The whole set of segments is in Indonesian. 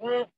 Mm.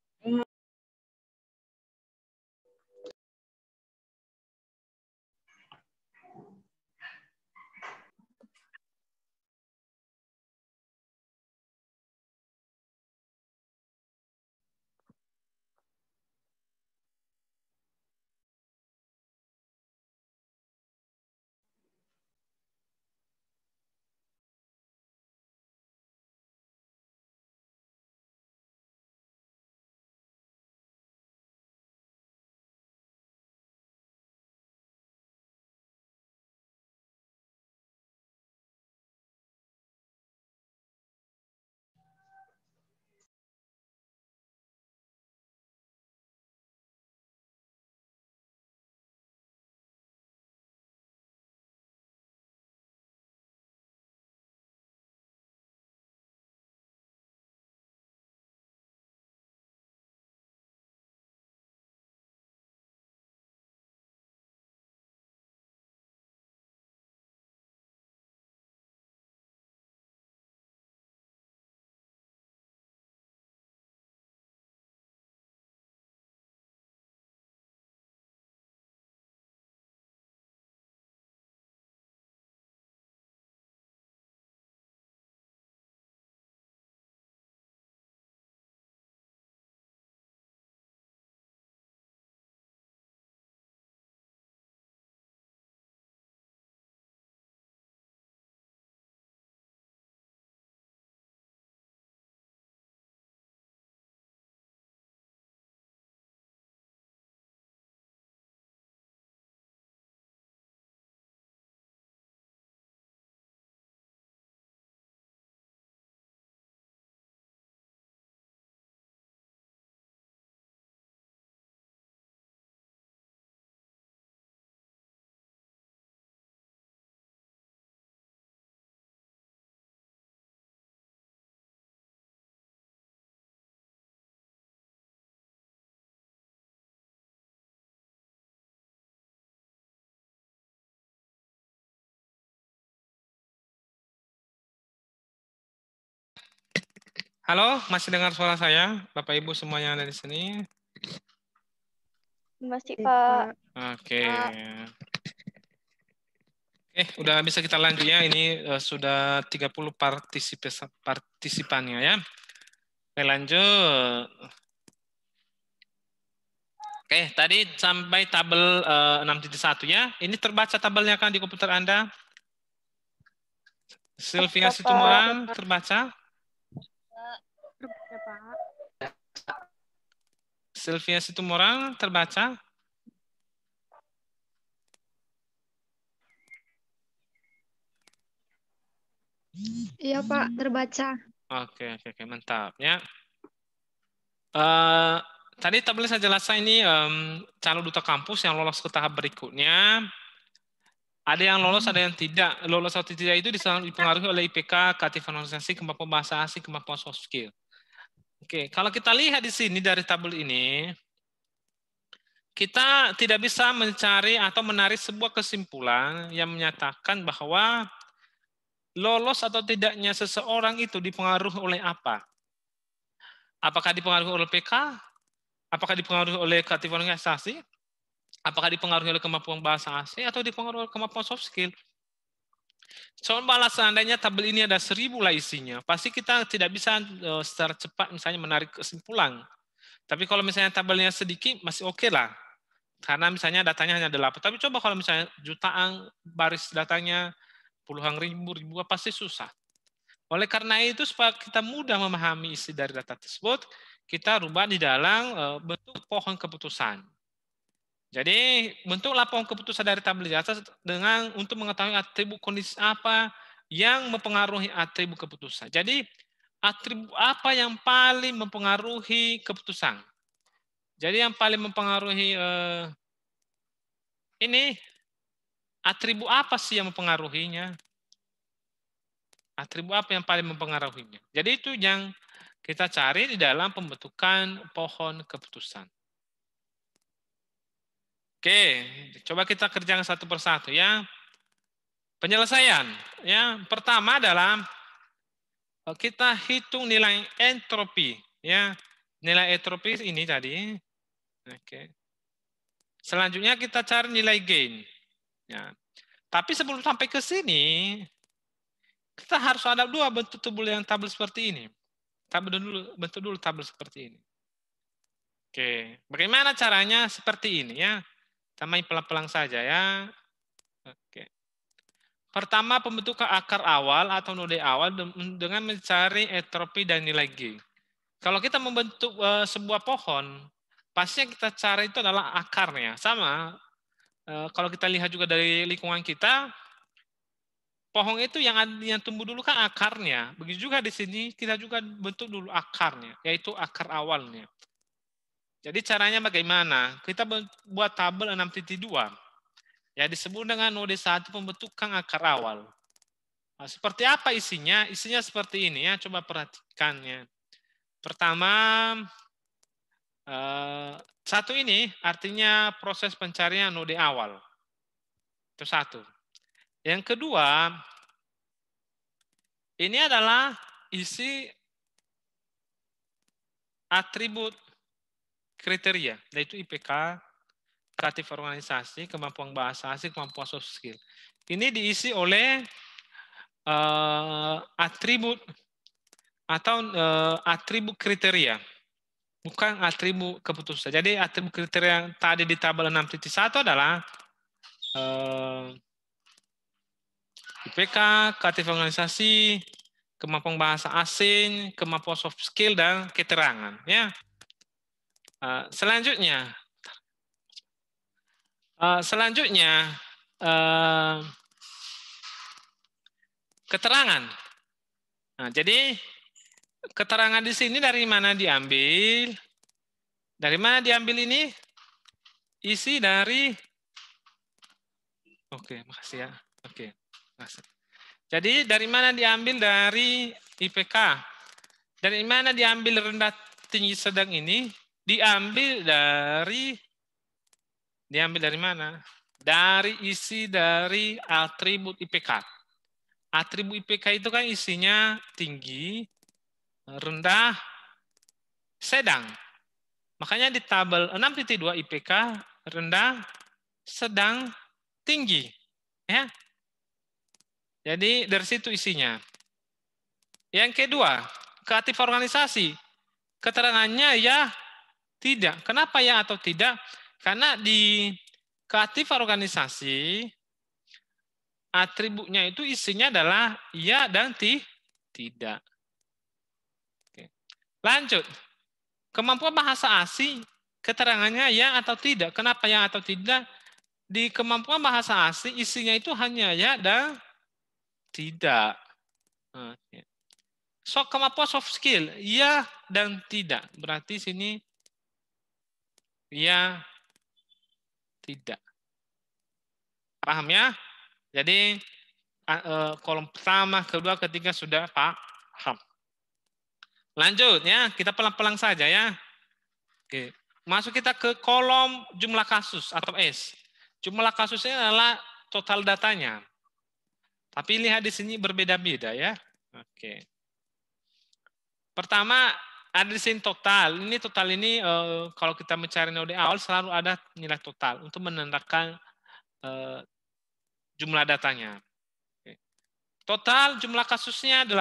Halo, masih dengar suara saya, Bapak Ibu semuanya ada di sini? Masih iya, Pak. Oke. Okay. Eh, udah bisa kita lanjut ya. Ini uh, sudah 30 partisipas partisipannya ya. Oke, lanjut. Oke, tadi sampai tabel uh, eh, 6.1 ya. Ini terbaca tabelnya kan di komputer Anda? Silvia Situmorang terbaca? Sylvia Sylvia Situmorang terbaca? Iya Pak, terbaca. Oke, oke, oke mantap ya. Uh, tadi tabel saya jelaskan ini um, calon duta kampus yang lolos ke tahap berikutnya. Ada yang lolos, ada yang tidak. Lolos atau tidak itu dipengaruhi oleh IPK, keaktifan organisasi, kemampuan bahasa asing, kemampuan soft skill. Oke, kalau kita lihat di sini dari tabel ini, kita tidak bisa mencari atau menarik sebuah kesimpulan yang menyatakan bahwa lolos atau tidaknya seseorang itu dipengaruhi oleh apa. Apakah dipengaruhi oleh PK? Apakah dipengaruhi oleh keaktifan Apakah dipengaruhi oleh kemampuan bahasa asing atau dipengaruhi oleh kemampuan soft skill? Coba seandainya tabel ini ada seribu lah isinya, pasti kita tidak bisa eh, secara cepat misalnya menarik kesimpulan. Tapi kalau misalnya tabelnya sedikit, masih oke okay lah. Karena misalnya datanya hanya delapan. Tapi coba kalau misalnya jutaan baris datanya, puluhan ribu, ribu, pasti susah. Oleh karena itu, supaya kita mudah memahami isi dari data tersebut, kita rubah di dalam eh, bentuk pohon keputusan. Jadi bentuk laporan keputusan dari tabel atas dengan untuk mengetahui atribut kondisi apa yang mempengaruhi atribut keputusan. Jadi atribut apa yang paling mempengaruhi keputusan? Jadi yang paling mempengaruhi eh, ini atribut apa sih yang mempengaruhinya? Atribut apa yang paling mempengaruhinya? Jadi itu yang kita cari di dalam pembentukan pohon keputusan. Oke, coba kita kerjakan satu persatu ya. Penyelesaian ya pertama adalah eh, kita hitung nilai entropi ya. Nilai entropi ini tadi. Oke. Selanjutnya kita cari nilai gain. Ya. Tapi sebelum sampai ke sini kita harus ada dua bentuk tubuh yang tabel seperti ini. Tabel dulu bentuk dulu tabel seperti ini. Oke, bagaimana caranya seperti ini ya? Tambahin pelan-pelan saja ya. Oke. Pertama, pembentukan akar awal atau node awal dengan mencari entropi dan nilai G. Kalau kita membentuk eh, sebuah pohon, pasti yang kita cari itu adalah akarnya. Sama, eh, kalau kita lihat juga dari lingkungan kita, pohon itu yang yang tumbuh dulu kan akarnya. Begitu juga di sini kita juga bentuk dulu akarnya, yaitu akar awalnya. Jadi caranya bagaimana? Kita buat tabel 6.2. Ya disebut dengan node 1 pembentukan akar awal. Nah, seperti apa isinya? Isinya seperti ini ya, coba perhatikannya. Pertama, eh, satu ini artinya proses pencarian node awal. Itu satu. Yang kedua, ini adalah isi atribut kriteria, yaitu IPK, kreatif organisasi, kemampuan bahasa asing, kemampuan soft skill. Ini diisi oleh uh, atribut atau uh, atribut kriteria, bukan atribut keputusan. Jadi atribut kriteria yang tadi di tabel 6.1 adalah uh, eh, IPK, kreatif organisasi, kemampuan bahasa asing, kemampuan soft skill, dan keterangan. Ya. Eh, selanjutnya, uh, selanjutnya uh, keterangan. Nah, jadi keterangan di sini dari mana diambil? Dari mana diambil ini? Isi dari Oke, makasih ya. Oke. okay. Jadi dari mana diambil dari IPK? Dari mana diambil rendah tinggi sedang ini? diambil dari diambil dari mana? Dari isi dari atribut IPK. Atribut IPK itu kan isinya tinggi, rendah, sedang. Makanya di tabel 6.2 IPK rendah, sedang, tinggi. Ya. Jadi dari situ isinya. Yang kedua, keaktif organisasi. Keterangannya ya tidak. Kenapa ya atau tidak? Karena di keaktifan organisasi, atributnya itu isinya adalah ya dan ti, tidak. Oke. Lanjut. Kemampuan bahasa asing, keterangannya ya atau tidak. Kenapa ya atau tidak? Di kemampuan bahasa asing, isinya itu hanya ya dan tidak. Oke. So, kemampuan soft skill, ya dan tidak. Berarti sini Iya. Tidak. Paham ya? Jadi e, kolom pertama, kedua, ketiga sudah paham. Lanjut ya, kita pelan-pelan saja ya. Oke. Masuk kita ke kolom jumlah kasus atau S. Jumlah kasusnya adalah total datanya. Tapi lihat di sini berbeda-beda ya. Oke. Pertama, ada di sini total. Ini total ini uh, kalau kita mencari node awal selalu ada nilai total untuk menandakan uh, jumlah datanya. Total jumlah kasusnya 8.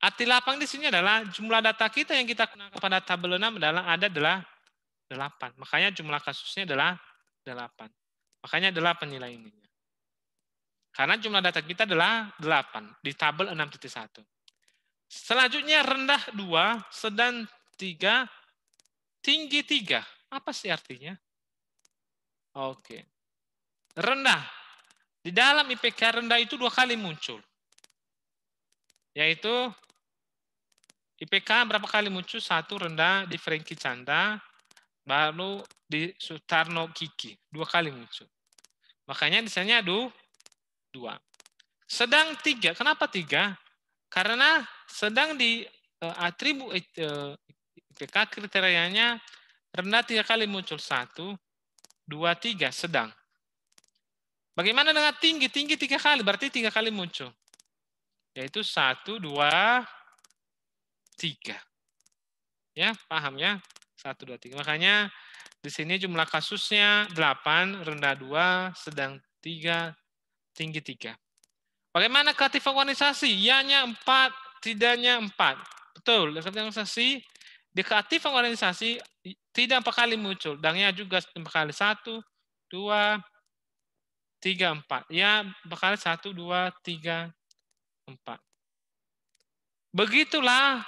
Arti lapang di sini adalah jumlah data kita yang kita gunakan pada tabel 6 adalah ada adalah 8. Makanya jumlah kasusnya adalah 8. Makanya delapan nilai ini. Karena jumlah data kita adalah 8 di tabel 6.1. Selanjutnya rendah dua sedang tiga tinggi tiga Apa sih artinya? Oke. Rendah. Di dalam IPK rendah itu dua kali muncul. Yaitu IPK berapa kali muncul? Satu rendah di Franky Canda, baru di Sutarno Kiki. Dua kali muncul. Makanya misalnya aduh dua. Sedang tiga. Kenapa tiga? Karena sedang di eh, atribut eh, eh, IPK kriterianya rendah tiga kali muncul satu, dua, tiga, sedang. Bagaimana dengan tinggi? Tinggi tiga kali, berarti tiga kali muncul. Yaitu satu, dua, tiga. Ya, paham ya? Satu, dua, tiga. Makanya di sini jumlah kasusnya delapan, rendah dua, sedang tiga, tinggi tiga. Bagaimana kreatif Ya-nya empat, tidaknya empat, Betul, organisasi, di kreatif organisasi tidak empat kali muncul. Dangnya juga empat kali satu, dua, tiga, empat. Ya, empat kali satu, dua, tiga, empat. Begitulah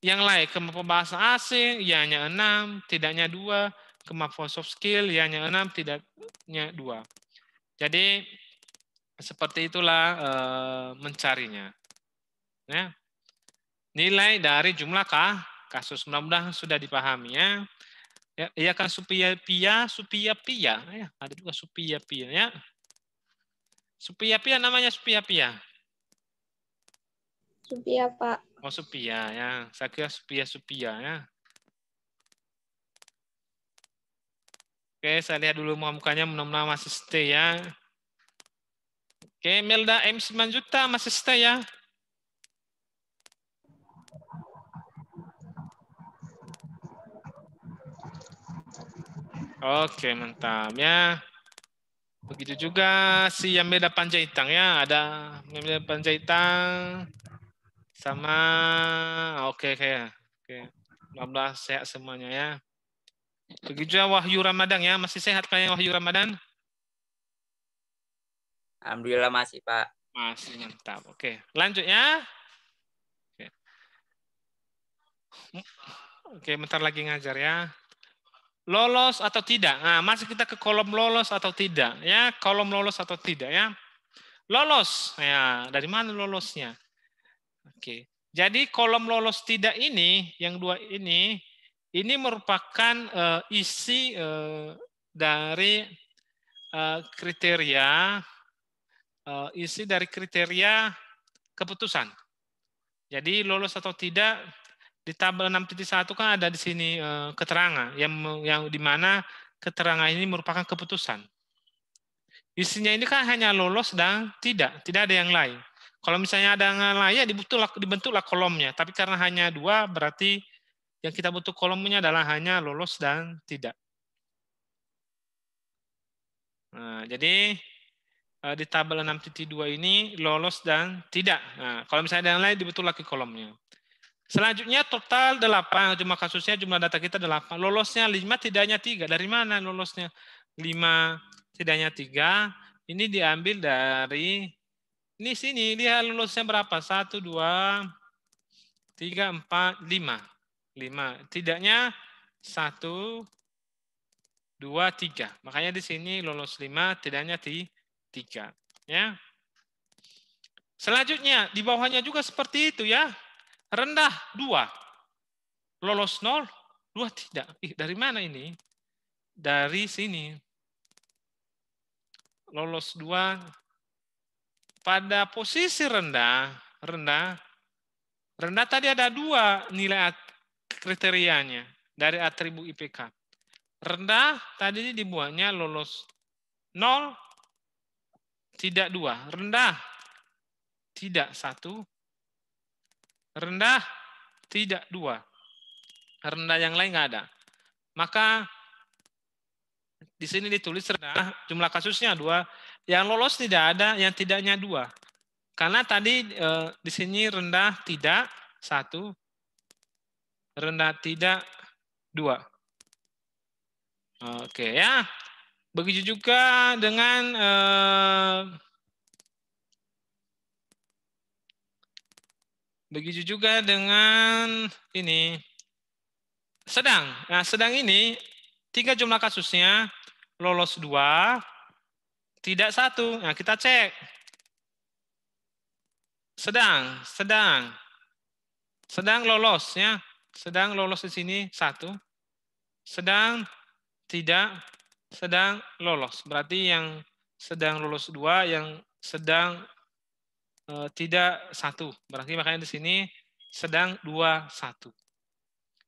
yang lain. Kemampuan bahasa asing, ya enam, tidaknya dua. Kemampuan soft skill, ya enam, tidaknya dua. Jadi seperti itulah e, mencarinya. Ya. Nilai dari jumlah kah? kasus. Mudah-mudahan sudah dipahami ya. Ya, iya kan supia pia, supia pia. Ya, ada juga supia pia ya. Supia pia namanya supia pia. Supia Pak. Oh supia ya. Saya kira supia supia ya. Oke, saya lihat dulu mukanya mudah-mudahan masih stay ya. Oke, Melda M9 juta masih stay ya. Oke, mantap ya. Begitu juga si Yameda Panjaitang ya, ada Yameda Panjaitang sama oke okay, kayak oke. Ya. Okay. sehat semuanya ya. Begitu juga Wahyu Ramadan ya, masih sehat kayak Wahyu Ramadan? Alhamdulillah masih Pak. Masih mantap. Oke, lanjutnya. Oke, Oke bentar lagi ngajar ya. Lolos atau tidak? Nah, masih kita ke kolom lolos atau tidak ya? Kolom lolos atau tidak ya? Lolos. Ya, dari mana lolosnya? Oke. Jadi kolom lolos tidak ini yang dua ini ini merupakan uh, isi uh, dari uh, kriteria Eh, isi dari kriteria keputusan. Jadi lolos atau tidak di tabel 6.1 kan ada di sini eh, keterangan yang yang di mana keterangan ini merupakan keputusan. Isinya ini kan hanya lolos dan tidak, tidak ada yang lain. Kalau misalnya ada yang lain ya dibentuklah, dibentuklah kolomnya, tapi karena hanya dua berarti yang kita butuh kolomnya adalah hanya lolos dan tidak. Nah, jadi Eh, di tabel 6.2 ini lolos dan tidak. Nah, kalau misalnya ada yang lain dibetul lagi kolomnya. Selanjutnya total 8 jumlah kasusnya jumlah data kita 8. Lolosnya 5, tidaknya 3. Dari mana lolosnya? 5, tidaknya 3. Ini diambil dari ini sini lihat lolosnya berapa? 1 2 3 4 5. 5. Tidaknya 1 2 3. Makanya di sini lolos 5, tidaknya 3. 3. Ya. Selanjutnya di bawahnya juga seperti itu ya. Rendah 2. lolos 0, 2 tidak. Ih, dari mana ini? Dari sini. Lolos 2. pada posisi rendah, rendah, rendah tadi ada dua nilai kriterianya dari atribut IPK. Rendah tadi dibuatnya lolos 0 tidak dua. Rendah, tidak satu. Rendah, tidak dua. Rendah yang lain nggak ada. Maka di sini ditulis rendah, jumlah kasusnya dua. Yang lolos tidak ada, yang tidaknya dua. Karena tadi e, di sini rendah tidak satu, rendah tidak dua. Oke ya. Begitu juga dengan uh, begitu juga dengan ini sedang. Nah, sedang ini tiga jumlah kasusnya lolos dua, tidak satu. Nah, kita cek. Sedang, sedang, sedang lolos ya, sedang lolos di sini satu, sedang tidak sedang lolos. Berarti yang sedang lolos dua, yang sedang e, tidak satu. Berarti makanya di sini sedang dua satu.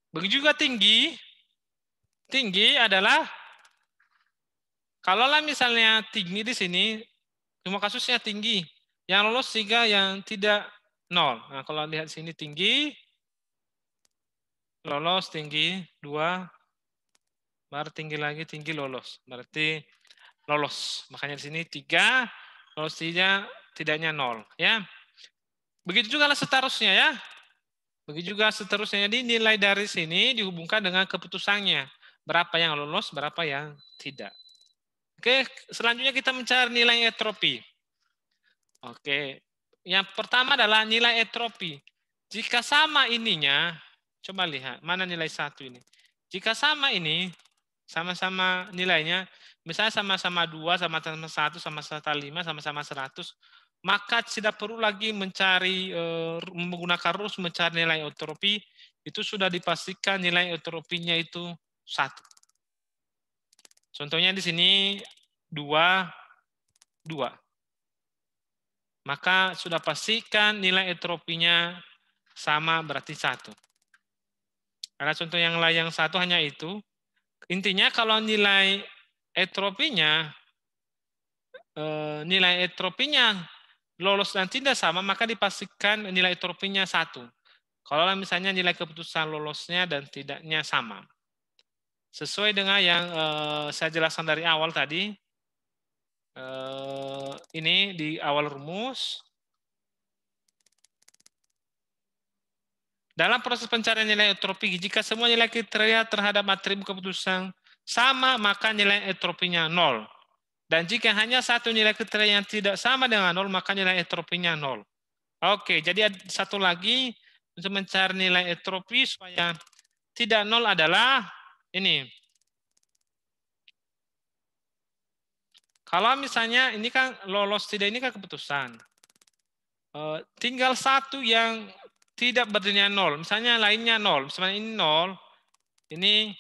Begitu juga tinggi. Tinggi adalah kalau misalnya tinggi di sini, cuma kasusnya tinggi. Yang lolos tiga, yang tidak nol. Nah, kalau lihat sini tinggi, lolos tinggi dua Bar tinggi lagi, tinggi lolos. Berarti lolos. Makanya di sini tiga lolos tiga, tidaknya nol. Ya. Begitu juga lah seterusnya ya. Begitu juga seterusnya. Jadi nilai dari sini dihubungkan dengan keputusannya. Berapa yang lolos, berapa yang tidak. Oke, selanjutnya kita mencari nilai etropi. Oke, yang pertama adalah nilai etropi. Jika sama ininya, coba lihat, mana nilai satu ini. Jika sama ini, sama-sama nilainya, misalnya sama-sama dua, sama-sama satu, sama-sama lima, sama-sama seratus, maka tidak perlu lagi mencari eh, menggunakan rules mencari nilai eutropi, itu sudah dipastikan nilai eutropinya itu satu. Contohnya di sini dua, dua, Maka sudah pastikan nilai eutropinya sama berarti satu. Karena contoh yang lain yang satu hanya itu, Intinya kalau nilai entropinya eh, nilai entropinya lolos dan tidak sama, maka dipastikan nilai entropinya satu. Kalau misalnya nilai keputusan lolosnya dan tidaknya sama. Sesuai dengan yang eh, saya jelaskan dari awal tadi, eh, ini di awal rumus, Dalam proses pencarian nilai entropi, jika semua nilai kriteria terhadap atribut keputusan sama, maka nilai entropinya nol. Dan jika hanya satu nilai kriteria yang tidak sama dengan nol, maka nilai entropinya nol. Oke, jadi satu lagi untuk mencari nilai entropi supaya tidak nol adalah ini. Kalau misalnya ini kan lolos tidak ini kan keputusan. Eh, tinggal satu yang tidak berdirinya nol. Misalnya lainnya nol. Misalnya ini nol, ini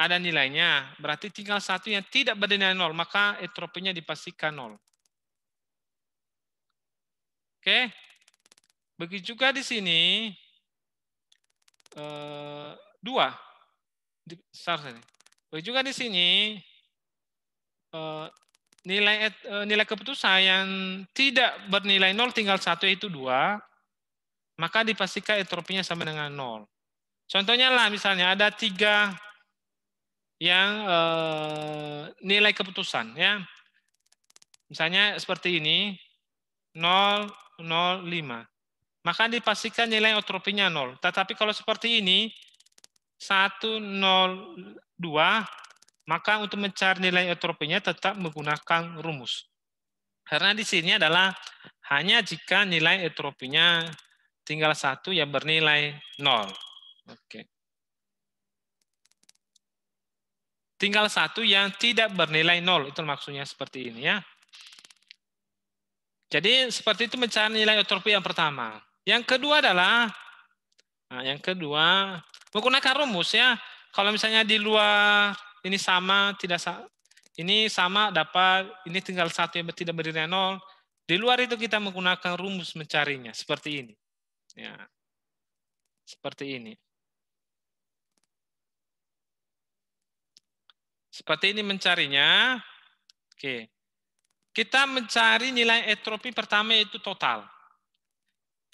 ada nilainya. Berarti tinggal satu yang tidak berdirinya nol. Maka entropinya dipastikan nol. Oke. Begitu juga di sini. Eh, dua besar dua. Begitu juga di sini. Eh, nilai eh, nilai keputusan yang tidak bernilai nol tinggal satu itu dua maka dipastikan entropinya sama dengan nol. Contohnya lah misalnya ada tiga yang e, nilai keputusan ya. Misalnya seperti ini 0 0 5. Maka dipastikan nilai entropinya nol. Tetapi kalau seperti ini 1 0 2 maka untuk mencari nilai entropinya tetap menggunakan rumus. Karena di sini adalah hanya jika nilai entropinya tinggal satu yang bernilai nol. Oke. Tinggal satu yang tidak bernilai nol itu maksudnya seperti ini ya. Jadi seperti itu mencari nilai entropi yang pertama. Yang kedua adalah nah, yang kedua menggunakan rumus ya. Kalau misalnya di luar ini sama tidak ini sama dapat ini tinggal satu yang tidak bernilai nol. Di luar itu kita menggunakan rumus mencarinya seperti ini harusnya. Gitu. Seperti ini. Seperti ini mencarinya. Oke. Kita mencari nilai entropi pertama itu total.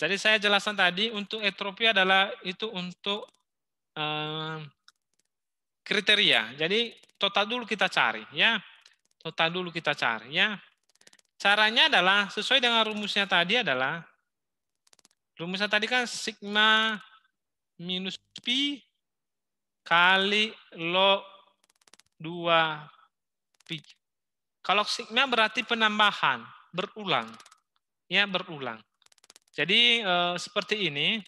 Jadi saya jelaskan tadi untuk entropi adalah itu untuk kriteria. Jadi total dulu kita cari ya. Total dulu kita cari ya. Caranya adalah sesuai dengan rumusnya tadi adalah Rumusnya tadi kan sigma minus pi kali log 2 pi. Kalau sigma berarti penambahan, berulang. Ya, berulang. Jadi e, seperti ini,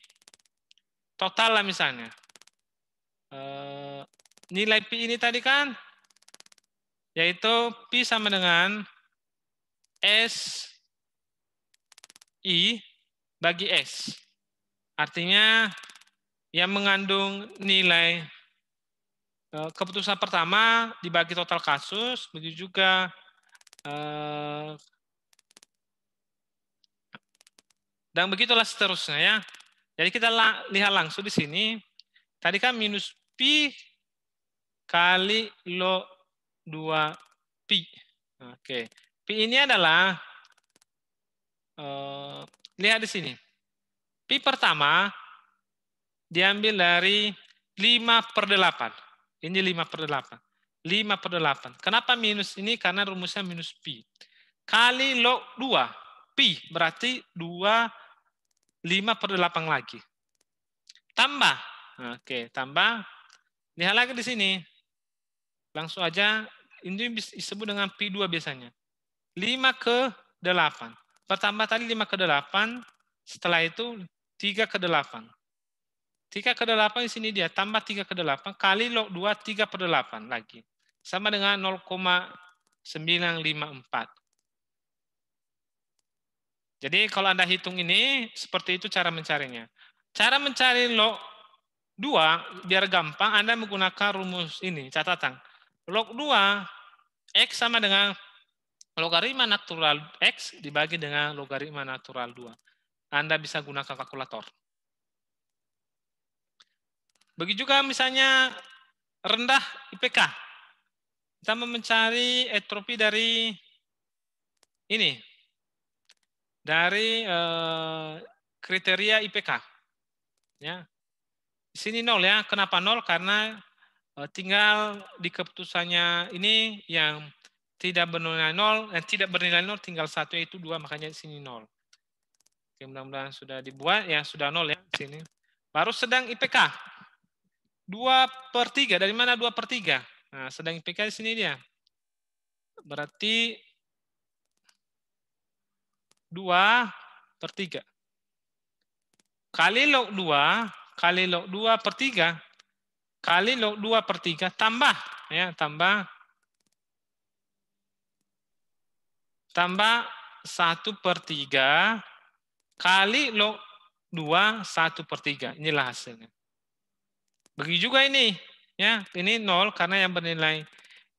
total lah misalnya. E, nilai pi ini tadi kan, yaitu pi sama dengan S I bagi S. Artinya yang mengandung nilai e, keputusan pertama dibagi total kasus, begitu juga e, dan begitulah seterusnya ya. Jadi kita lihat langsung di sini. Tadi kan minus pi kali lo 2 pi. Oke. Pi ini adalah e, Lihat di sini. Pi pertama diambil dari 5 per 8. Ini 5 per 8. 5 per 8. Kenapa minus ini? Karena rumusnya minus pi. Kali log 2. Pi berarti 2 5 per 8 lagi. Tambah. Oke, tambah. Lihat lagi di sini. Langsung aja. Ini disebut dengan pi 2 biasanya. 5 ke 8. Pertama tadi 5 ke 8, setelah itu 3 ke 8. 3 ke 8 di sini dia, tambah 3 ke 8, kali log 2, 3 per 8 lagi. Sama dengan 0,954. Jadi kalau Anda hitung ini, seperti itu cara mencarinya. Cara mencari log 2, biar gampang, Anda menggunakan rumus ini, catatan. Log 2, X sama dengan Logaritma natural X dibagi dengan logaritma natural 2. Anda bisa gunakan kalkulator. Begitu juga misalnya rendah IPK. Kita mencari entropi dari ini. Dari eh, kriteria IPK. Ya. Di sini nol ya. Kenapa nol? Karena eh, tinggal di keputusannya ini yang tidak bernilai nol dan eh, tidak bernilai nol tinggal satu yaitu dua makanya di sini nol. Oke, mudah-mudahan sudah dibuat ya sudah nol ya di sini. Baru sedang IPK. dua per tiga Dari mana dua per tiga Nah, sedang IPK di sini dia. Berarti dua per tiga Kali log 2, kali log 2 per tiga kali log 2 per tiga tambah. ya Tambah tambah 1 per 3 kali log 2 1 per 3. Inilah hasilnya. Begitu juga ini. ya Ini 0 karena yang bernilai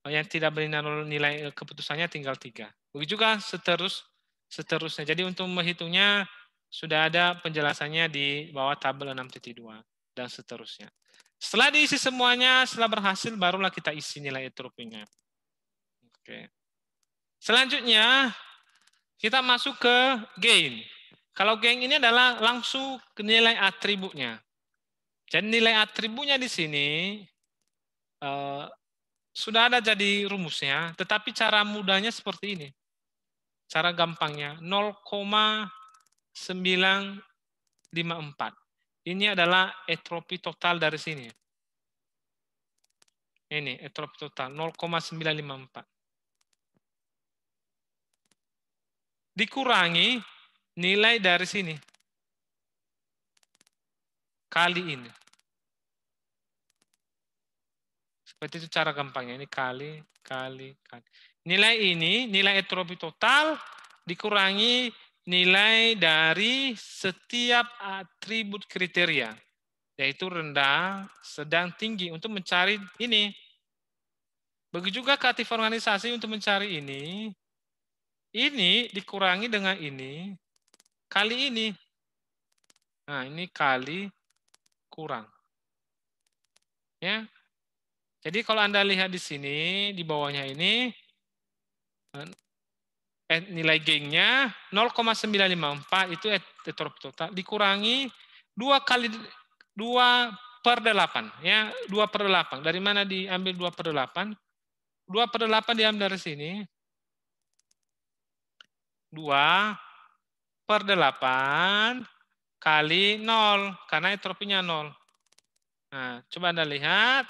yang tidak bernilai nol nilai eh, keputusannya tinggal 3. Begitu juga seterus seterusnya. Jadi untuk menghitungnya sudah ada penjelasannya di bawah tabel 6.2 dan seterusnya. Setelah diisi semuanya, setelah berhasil barulah kita isi nilai etropinya. Oke. Okay. Selanjutnya, kita masuk ke gain. Kalau gain ini adalah langsung ke nilai atributnya. Jadi nilai atributnya di sini eh, sudah ada jadi rumusnya, tetapi cara mudahnya seperti ini. Cara gampangnya 0,954. Ini adalah etropi total dari sini. Ini etropi total 0,954. dikurangi nilai dari sini. Kali ini. Seperti itu cara gampangnya. Ini kali, kali, kali. Nilai ini, nilai etropi total dikurangi nilai dari setiap atribut kriteria. Yaitu rendah, sedang, tinggi. Untuk mencari ini. Begitu juga keaktif organisasi untuk mencari ini. Ini dikurangi dengan ini kali ini. Nah, ini kali kurang. Ya. Jadi kalau Anda lihat di sini, di bawahnya ini, eh, eh, nilai gengnya 0,954 itu etrop total dikurangi 2 kali 2 per 8 ya 2 per 8 dari mana diambil 2 per 8 2 per 8 diambil dari sini 2 per 8 kali 0. Karena entropinya 0. Nah, coba Anda lihat.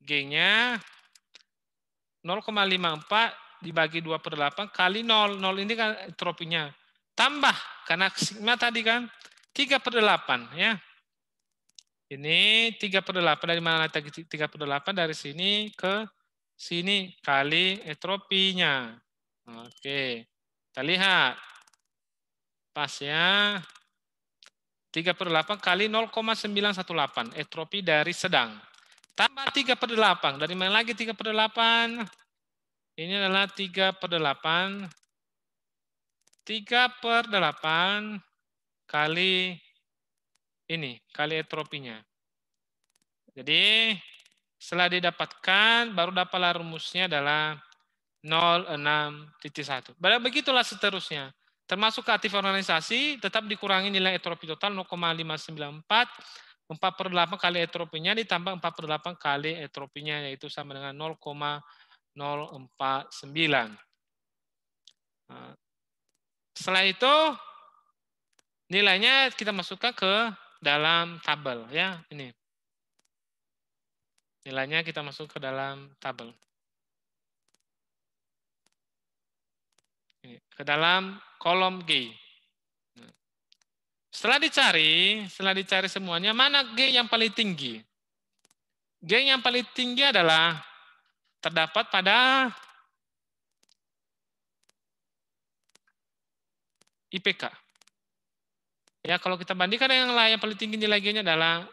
G-nya 0,54 dibagi 2 per 8 kali 0. 0 ini kan entropinya. Tambah, karena sigma tadi kan 3 per 8. Ya. Ini 3 per 8. Dari mana 3 per 8? Dari sini ke sini kali entropinya. Oke, kita lihat. Pas ya. 3 per 8 kali 0,918. Entropi dari sedang. Tambah 3 per 8. Dari mana lagi 3 per 8? Ini adalah 3 per 8. 3 per 8 kali ini, kali entropinya. Jadi setelah didapatkan, baru dapatlah rumusnya adalah 0,6.1. Begitulah seterusnya. Termasuk ke organisasi, tetap dikurangi nilai etropi total 0,594, 4 per 8 kali etropinya ditambah 4 per 8 kali etropinya, yaitu sama dengan 0,049. Nah, setelah itu, nilainya kita masukkan ke dalam tabel. ya ini Nilainya kita masuk ke dalam tabel. ke dalam kolom G. Nah. setelah dicari, setelah dicari semuanya, mana G yang paling tinggi? G yang paling tinggi adalah terdapat pada IPK. Ya, kalau kita bandingkan dengan yang lain, yang paling tinggi nilai G-nya adalah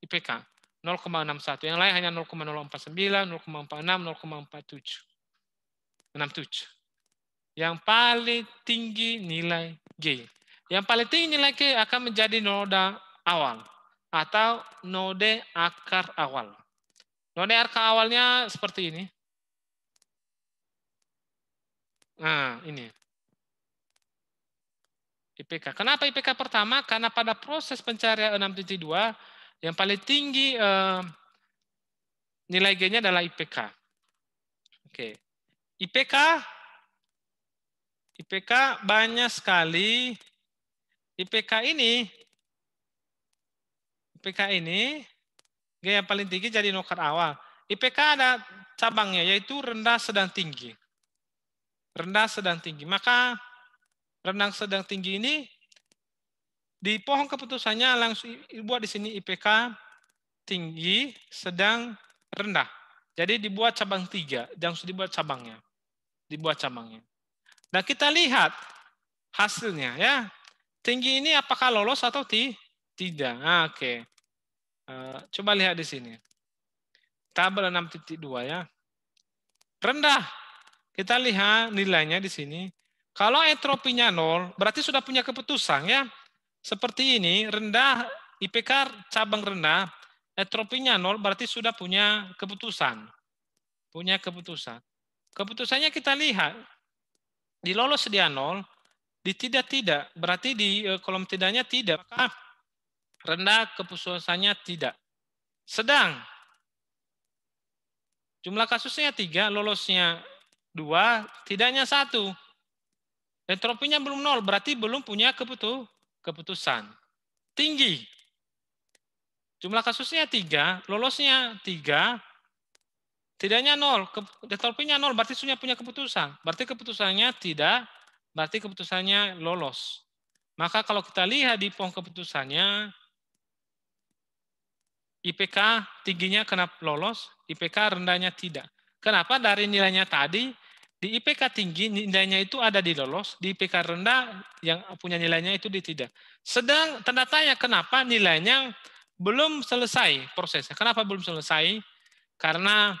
IPK. 0,61. Yang lain hanya 0,049, 0,46, 0,47. 67. Yang paling tinggi nilai G. Yang paling tinggi nilai G akan menjadi noda awal atau node akar awal. Node akar awalnya seperti ini. Nah, ini. IPK. Kenapa IPK pertama? Karena pada proses pencarian 6.2 yang paling tinggi nilainya eh, nilai G-nya adalah IPK. Oke. IPK IPK banyak sekali. IPK ini IPK ini G yang paling tinggi jadi nokat awal. IPK ada cabangnya yaitu rendah sedang tinggi. Rendah sedang tinggi. Maka rendah sedang tinggi ini di pohon keputusannya langsung dibuat di sini IPK tinggi, sedang, rendah. Jadi dibuat cabang tiga, langsung dibuat cabangnya. Dibuat cabangnya. Nah kita lihat hasilnya ya. Tinggi ini apakah lolos atau ti tidak? Nah, Oke. Okay. Eh, coba lihat di sini. Tabel 6.2 ya. Rendah. Kita lihat nilainya di sini. Kalau entropinya nol, berarti sudah punya keputusan ya. Seperti ini, rendah IPK cabang rendah, entropinya nol berarti sudah punya keputusan. Punya keputusan. Keputusannya kita lihat. Di lolos dia nol, di tidak-tidak, berarti di eh, kolom tidaknya tidak. Maka rendah keputusannya tidak. Sedang, jumlah kasusnya tiga, lolosnya dua, tidaknya satu. Entropinya belum nol, berarti belum punya keputusan keputusan. Tinggi. Jumlah kasusnya tiga, lolosnya tiga, tidaknya nol, enthalpinya nol, berarti sudah punya keputusan. Berarti keputusannya tidak, berarti keputusannya lolos. Maka kalau kita lihat di pohon keputusannya, IPK tingginya kenapa lolos, IPK rendahnya tidak. Kenapa dari nilainya tadi di IPK tinggi nilainya itu ada di lolos, di IPK rendah yang punya nilainya itu di tidak. Sedang tanda tanya kenapa nilainya belum selesai prosesnya. Kenapa belum selesai? Karena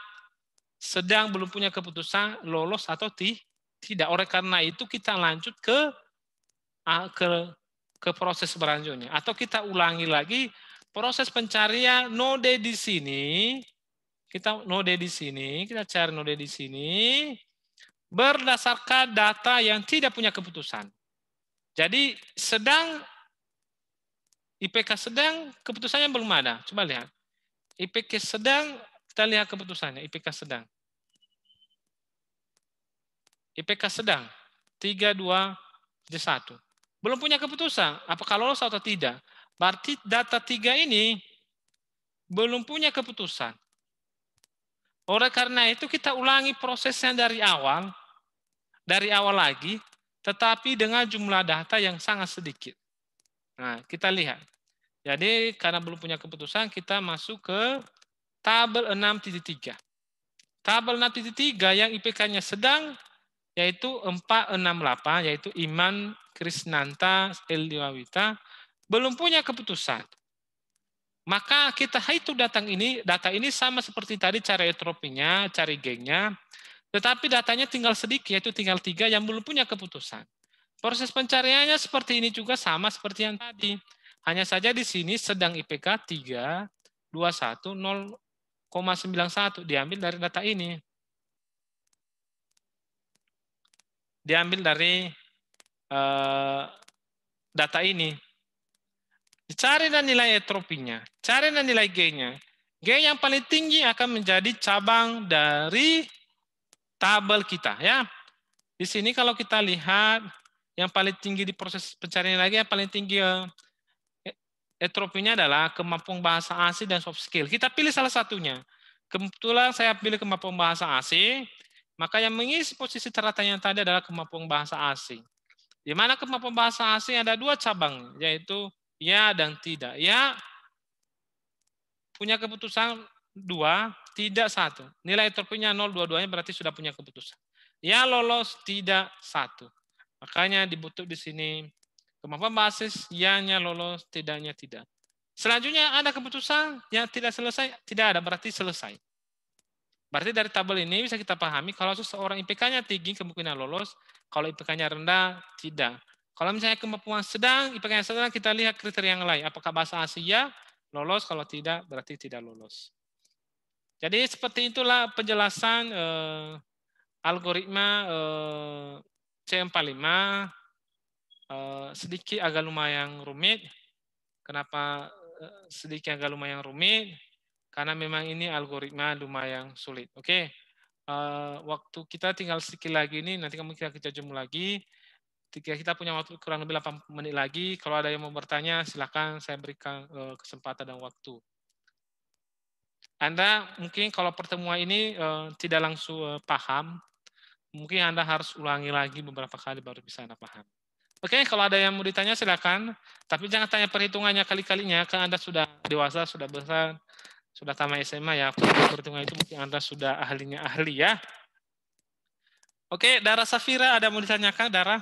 sedang belum punya keputusan lolos atau ti, tidak. Oleh karena itu kita lanjut ke ke ke proses berlanjutnya atau kita ulangi lagi proses pencarian node di sini kita node di sini kita cari node di sini berdasarkan data yang tidak punya keputusan. Jadi sedang IPK sedang keputusannya belum ada. Coba lihat. IPK sedang kita lihat keputusannya IPK sedang. IPK sedang 3 2 1 Belum punya keputusan apakah lolos atau tidak. Berarti data 3 ini belum punya keputusan. Oleh karena itu kita ulangi prosesnya dari awal dari awal lagi, tetapi dengan jumlah data yang sangat sedikit. Nah, kita lihat. Jadi karena belum punya keputusan, kita masuk ke tabel 6.3. Tabel 6.3 yang IPK-nya sedang, yaitu 468, yaitu Iman Krisnanta Eldiwawita, belum punya keputusan. Maka kita hitung datang ini, data ini sama seperti tadi cara etropinya, cari gengnya. Tetapi datanya tinggal sedikit, yaitu tinggal tiga yang belum punya keputusan. Proses pencariannya seperti ini juga sama seperti yang tadi. Hanya saja di sini sedang IPK koma sembilan satu diambil dari data ini. Diambil dari uh, data ini. Cari dan nilai etropinya, cari dan nilai G-nya. G yang paling tinggi akan menjadi cabang dari tabel kita ya. Di sini kalau kita lihat yang paling tinggi di proses pencarian lagi yang paling tinggi eh, etropinya adalah kemampuan bahasa asing dan soft skill. Kita pilih salah satunya. Kebetulan saya pilih kemampuan bahasa asing, maka yang mengisi posisi yang tadi adalah kemampuan bahasa asing. Di mana kemampuan bahasa asing ada dua cabang, yaitu ya dan tidak. Ya punya keputusan dua, tidak satu. Nilai terpunya 0, dua-duanya berarti sudah punya keputusan. Ya lolos tidak satu. Makanya dibutuh di sini kemampuan basis, ya lolos, tidaknya tidak. Selanjutnya ada keputusan yang tidak selesai, tidak ada, berarti selesai. Berarti dari tabel ini bisa kita pahami kalau seseorang IPK-nya tinggi kemungkinan lolos, kalau IPK-nya rendah tidak. Kalau misalnya kemampuan sedang, IPK-nya sedang kita lihat kriteria yang lain. Apakah bahasa Asia lolos, kalau tidak berarti tidak lolos. Jadi seperti itulah penjelasan eh, algoritma eh, C45. Eh, sedikit agak lumayan rumit. Kenapa eh, sedikit agak lumayan rumit? Karena memang ini algoritma lumayan sulit. Oke, eh, waktu kita tinggal sedikit lagi ini. Nanti kamu kita kerja jemu lagi. Jika kita punya waktu kurang lebih 8 menit lagi, kalau ada yang mau bertanya, silakan saya berikan eh, kesempatan dan waktu. Anda mungkin kalau pertemuan ini uh, tidak langsung uh, paham, mungkin Anda harus ulangi lagi beberapa kali baru bisa Anda paham. Oke, okay, kalau ada yang mau ditanya silakan, tapi jangan tanya perhitungannya kali-kalinya, karena Anda sudah dewasa, sudah besar, sudah tamat SMA ya, perhitungan itu mungkin Anda sudah ahlinya ahli ya. Oke, okay, Dara Safira ada mau ditanyakan, Dara?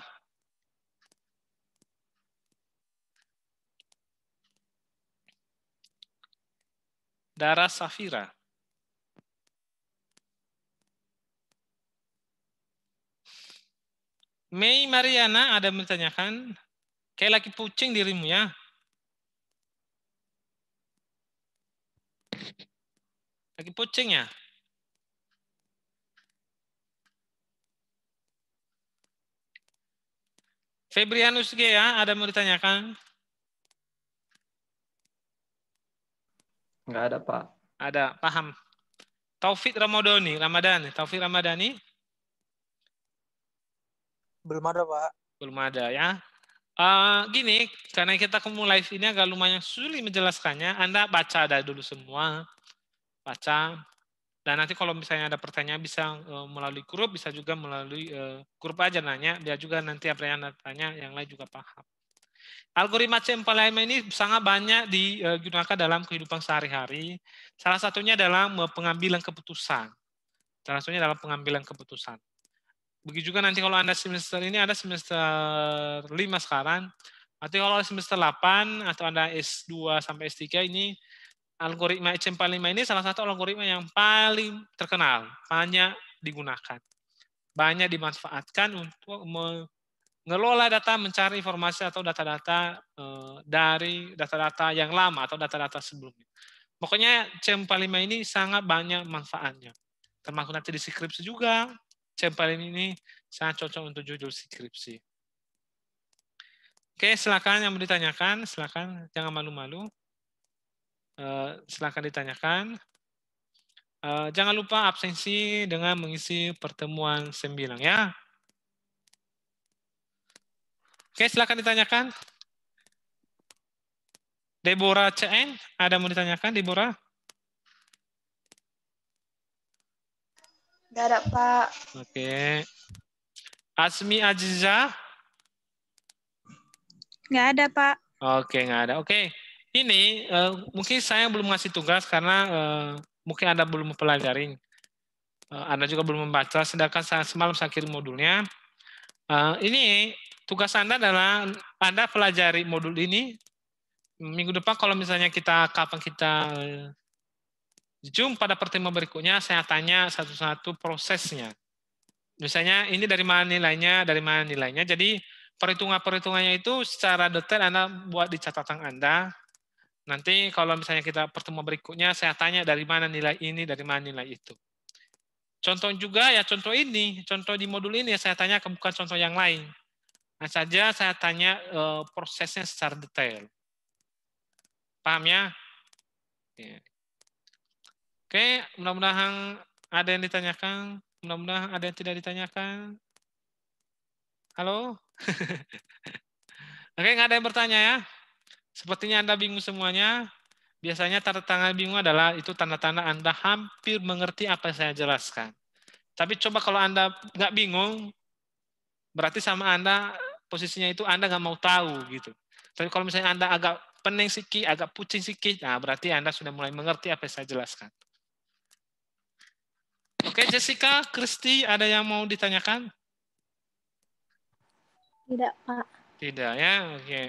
darah safira. Mei Mariana ada menanyakan, kayak lagi pucing dirimu ya? Lagi pucing ya? Febrianus G ada mau ditanyakan? Enggak ada, Pak. Ada, paham. Taufik Ramadhani, ramadan Taufik Ramadhani? Belum ada, Pak. Belum ada, ya. Uh, gini, karena kita kemu live ini agak lumayan sulit menjelaskannya, Anda baca dari dulu semua. Baca. Dan nanti kalau misalnya ada pertanyaan bisa uh, melalui grup, bisa juga melalui uh, grup aja nanya, biar juga nanti apa yang Anda tanya, yang lain juga paham. Algoritma C4 lainnya ini sangat banyak digunakan dalam kehidupan sehari-hari. Salah satunya dalam pengambilan keputusan. Salah satunya dalam pengambilan keputusan. Begitu juga nanti kalau Anda semester ini, ada semester 5 sekarang, nanti kalau semester 8 atau Anda S2 sampai S3 ini algoritma C4 45 ini salah satu algoritma yang paling terkenal, banyak digunakan. Banyak dimanfaatkan untuk ngelola data, mencari informasi atau data-data eh, dari data-data yang lama atau data-data sebelumnya. Pokoknya c 45 ini sangat banyak manfaatnya. Termasuk nanti di skripsi juga, c 45 ini sangat cocok untuk judul skripsi. Oke, silakan yang mau ditanyakan, silakan jangan malu-malu. Eh, silakan ditanyakan. Eh, jangan lupa absensi dengan mengisi pertemuan 9 ya. Oke, silakan ditanyakan. Deborah CN, ada mau ditanyakan Deborah? Gak ada, Pak. Oke. Asmi Aziza? Gak ada, Pak. Oke, gak ada. Oke. Ini uh, mungkin saya belum ngasih tugas karena uh, mungkin Anda belum mempelajari. Uh, Anda juga belum membaca, sedangkan saya, semalam saya kirim modulnya. Uh, ini Tugas Anda adalah Anda pelajari modul ini. Minggu depan kalau misalnya kita kapan kita jumpa pada pertemuan berikutnya, saya tanya satu-satu prosesnya. Misalnya ini dari mana nilainya, dari mana nilainya. Jadi perhitungan-perhitungannya itu secara detail Anda buat di catatan Anda. Nanti kalau misalnya kita pertemuan berikutnya, saya tanya dari mana nilai ini, dari mana nilai itu. Contoh juga ya contoh ini, contoh di modul ini saya tanya ke bukan contoh yang lain. Nah saja saya tanya uh, prosesnya secara detail. Paham ya? ya. Oke, mudah-mudahan ada yang ditanyakan. Mudah-mudahan ada yang tidak ditanyakan. Halo? Oke, nggak ada yang bertanya ya. Sepertinya Anda bingung semuanya. Biasanya tanda tangan bingung adalah itu tanda-tanda Anda hampir mengerti apa yang saya jelaskan. Tapi coba kalau Anda nggak bingung, berarti sama Anda posisinya itu Anda nggak mau tahu gitu. Tapi kalau misalnya Anda agak pening sikit, agak pucing sikit, nah berarti Anda sudah mulai mengerti apa yang saya jelaskan. Oke, Jessica, Kristi, ada yang mau ditanyakan? Tidak, Pak. Tidak ya, oke.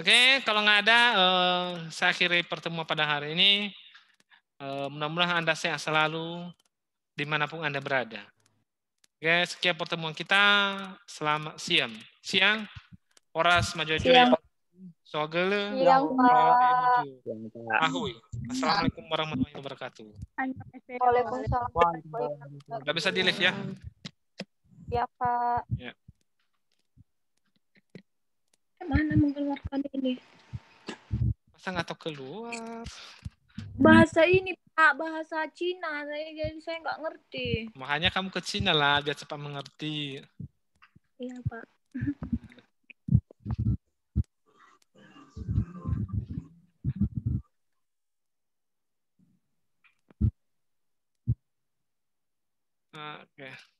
Oke, kalau nggak ada, eh, saya akhiri pertemuan pada hari ini. Eh, mudah-mudahan Anda sehat selalu dimanapun Anda berada. Oke, sekian pertemuan kita. Selamat siang. Siang. Oras maju aja. Siang. Sogele. Siang, Pak. Ahui. Assalamualaikum warahmatullahi wabarakatuh. Waalaikumsalam. Gak bisa di live ya? Iya, Pak. Ya. Mana mengeluarkan ini? Masa nggak tahu keluar? Bahasa ini, bahasa Cina saya jadi saya nggak ngerti makanya kamu ke Cina lah biar cepat mengerti iya pak Oke. Okay.